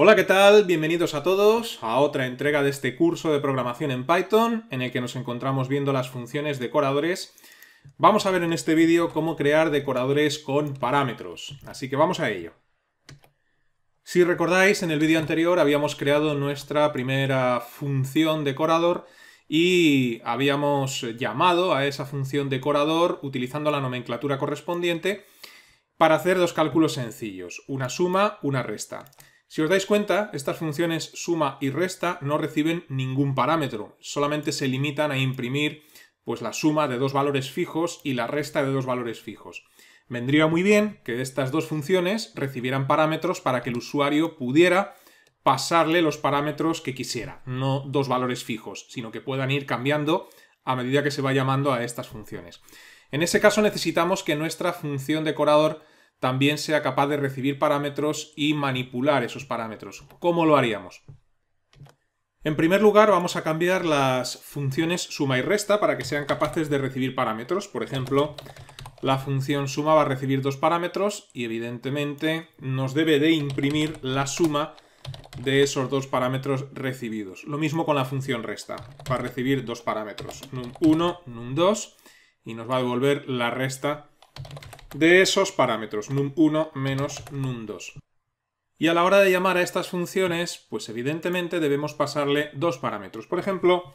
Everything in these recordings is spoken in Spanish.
Hola, ¿qué tal? Bienvenidos a todos a otra entrega de este curso de programación en Python en el que nos encontramos viendo las funciones decoradores. Vamos a ver en este vídeo cómo crear decoradores con parámetros, así que vamos a ello. Si recordáis, en el vídeo anterior habíamos creado nuestra primera función decorador y habíamos llamado a esa función decorador utilizando la nomenclatura correspondiente para hacer dos cálculos sencillos, una suma, una resta. Si os dais cuenta, estas funciones suma y resta no reciben ningún parámetro, solamente se limitan a imprimir pues la suma de dos valores fijos y la resta de dos valores fijos. Vendría muy bien que estas dos funciones recibieran parámetros para que el usuario pudiera pasarle los parámetros que quisiera, no dos valores fijos, sino que puedan ir cambiando a medida que se va llamando a estas funciones. En ese caso necesitamos que nuestra función decorador también sea capaz de recibir parámetros y manipular esos parámetros. ¿Cómo lo haríamos? En primer lugar, vamos a cambiar las funciones suma y resta para que sean capaces de recibir parámetros. Por ejemplo, la función suma va a recibir dos parámetros y evidentemente nos debe de imprimir la suma de esos dos parámetros recibidos. Lo mismo con la función resta. Va a recibir dos parámetros, num1, num2 y nos va a devolver la resta de esos parámetros, num1 menos num2. Y a la hora de llamar a estas funciones, pues evidentemente debemos pasarle dos parámetros. Por ejemplo,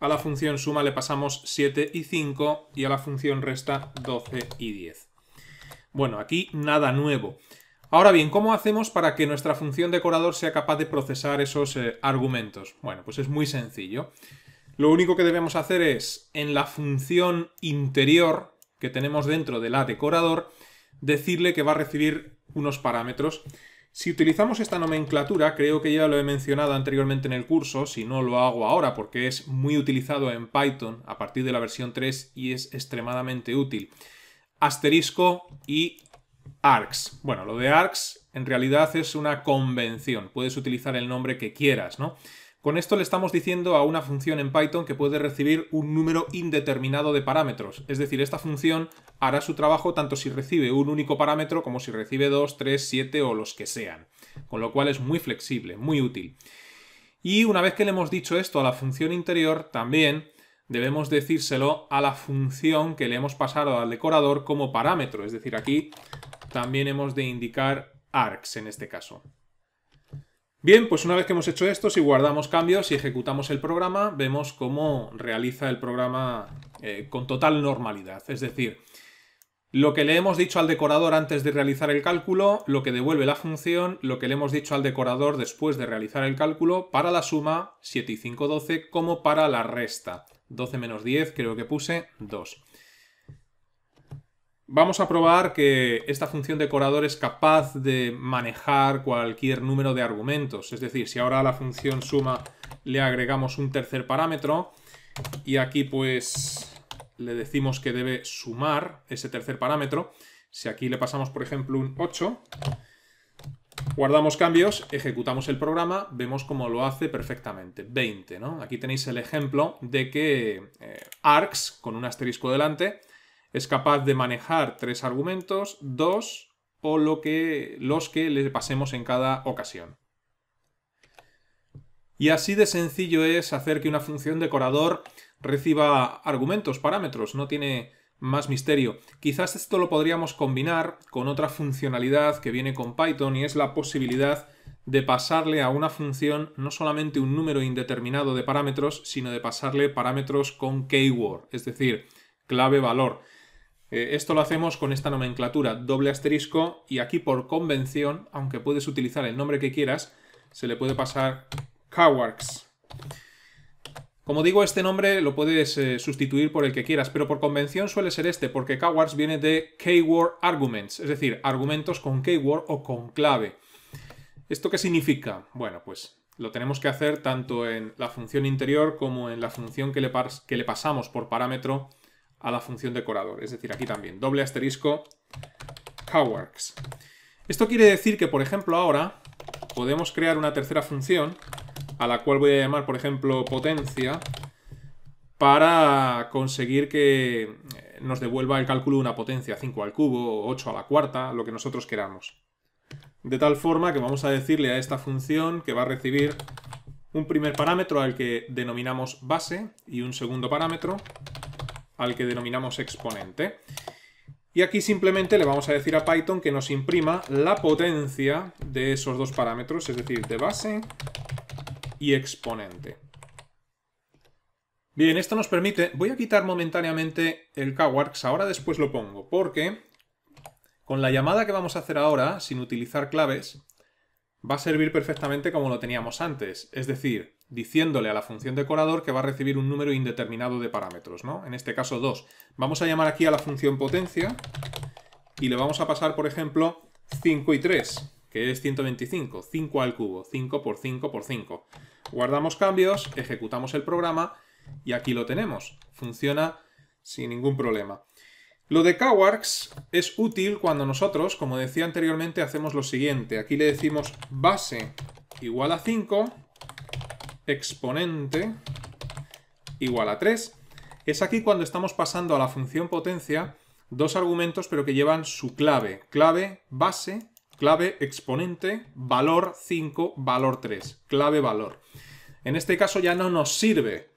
a la función suma le pasamos 7 y 5 y a la función resta 12 y 10. Bueno, aquí nada nuevo. Ahora bien, ¿cómo hacemos para que nuestra función decorador sea capaz de procesar esos eh, argumentos? Bueno, pues es muy sencillo. Lo único que debemos hacer es, en la función interior, que tenemos dentro de la decorador, decirle que va a recibir unos parámetros. Si utilizamos esta nomenclatura, creo que ya lo he mencionado anteriormente en el curso, si no lo hago ahora porque es muy utilizado en Python a partir de la versión 3 y es extremadamente útil. Asterisco y args. Bueno, lo de args en realidad es una convención, puedes utilizar el nombre que quieras, ¿no? Con esto le estamos diciendo a una función en Python que puede recibir un número indeterminado de parámetros. Es decir, esta función hará su trabajo tanto si recibe un único parámetro como si recibe 2, 3, 7 o los que sean. Con lo cual es muy flexible, muy útil. Y una vez que le hemos dicho esto a la función interior, también debemos decírselo a la función que le hemos pasado al decorador como parámetro. Es decir, aquí también hemos de indicar arcs en este caso. Bien, pues una vez que hemos hecho esto, si guardamos cambios y ejecutamos el programa, vemos cómo realiza el programa eh, con total normalidad. Es decir, lo que le hemos dicho al decorador antes de realizar el cálculo, lo que devuelve la función, lo que le hemos dicho al decorador después de realizar el cálculo, para la suma 7 5, 12, como para la resta. 12 menos 10 creo que puse 2. Vamos a probar que esta función decorador es capaz de manejar cualquier número de argumentos. Es decir, si ahora a la función suma le agregamos un tercer parámetro y aquí pues le decimos que debe sumar ese tercer parámetro, si aquí le pasamos por ejemplo un 8, guardamos cambios, ejecutamos el programa, vemos cómo lo hace perfectamente, 20, Aquí tenéis el ejemplo de que eh, arcs con un asterisco delante, es capaz de manejar tres argumentos, dos o lo que, los que le pasemos en cada ocasión. Y así de sencillo es hacer que una función decorador reciba argumentos, parámetros, no tiene más misterio. Quizás esto lo podríamos combinar con otra funcionalidad que viene con Python y es la posibilidad de pasarle a una función no solamente un número indeterminado de parámetros, sino de pasarle parámetros con keyword, es decir, clave valor. Eh, esto lo hacemos con esta nomenclatura, doble asterisco, y aquí por convención, aunque puedes utilizar el nombre que quieras, se le puede pasar Coworks. Como digo, este nombre lo puedes eh, sustituir por el que quieras, pero por convención suele ser este, porque kwargs viene de Keyword Arguments, es decir, argumentos con keyword o con clave. ¿Esto qué significa? Bueno, pues lo tenemos que hacer tanto en la función interior como en la función que le, que le pasamos por parámetro a la función decorador. Es decir, aquí también, doble asterisco, works. Esto quiere decir que, por ejemplo, ahora podemos crear una tercera función a la cual voy a llamar, por ejemplo, potencia para conseguir que eh, nos devuelva el cálculo una potencia, 5 al cubo, 8 a la cuarta, lo que nosotros queramos. De tal forma que vamos a decirle a esta función que va a recibir un primer parámetro al que denominamos base y un segundo parámetro al que denominamos exponente. Y aquí simplemente le vamos a decir a Python que nos imprima la potencia de esos dos parámetros, es decir, de base y exponente. Bien, esto nos permite... Voy a quitar momentáneamente el Kwarks, ahora después lo pongo, porque con la llamada que vamos a hacer ahora, sin utilizar claves, va a servir perfectamente como lo teníamos antes. Es decir, diciéndole a la función decorador que va a recibir un número indeterminado de parámetros, ¿no? En este caso 2. Vamos a llamar aquí a la función potencia y le vamos a pasar, por ejemplo, 5 y 3, que es 125, 5 al cubo, 5 por 5 por 5. Guardamos cambios, ejecutamos el programa y aquí lo tenemos. Funciona sin ningún problema. Lo de Cowarks es útil cuando nosotros, como decía anteriormente, hacemos lo siguiente. Aquí le decimos base igual a 5 exponente igual a 3. Es aquí cuando estamos pasando a la función potencia dos argumentos pero que llevan su clave. Clave base, clave exponente, valor 5, valor 3. Clave valor. En este caso ya no nos sirve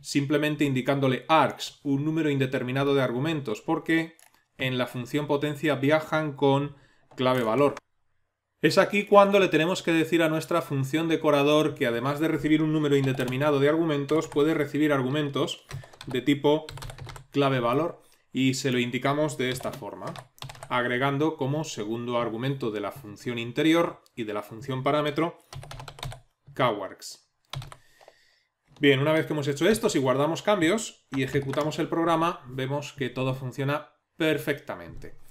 simplemente indicándole args, un número indeterminado de argumentos, porque en la función potencia viajan con clave valor. Es aquí cuando le tenemos que decir a nuestra función decorador que además de recibir un número indeterminado de argumentos, puede recibir argumentos de tipo clave valor y se lo indicamos de esta forma, agregando como segundo argumento de la función interior y de la función parámetro kworks. Bien, una vez que hemos hecho esto, si guardamos cambios y ejecutamos el programa, vemos que todo funciona perfectamente.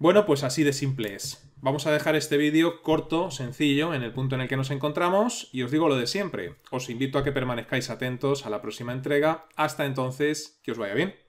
Bueno, pues así de simple es. Vamos a dejar este vídeo corto, sencillo, en el punto en el que nos encontramos y os digo lo de siempre. Os invito a que permanezcáis atentos a la próxima entrega. Hasta entonces, que os vaya bien.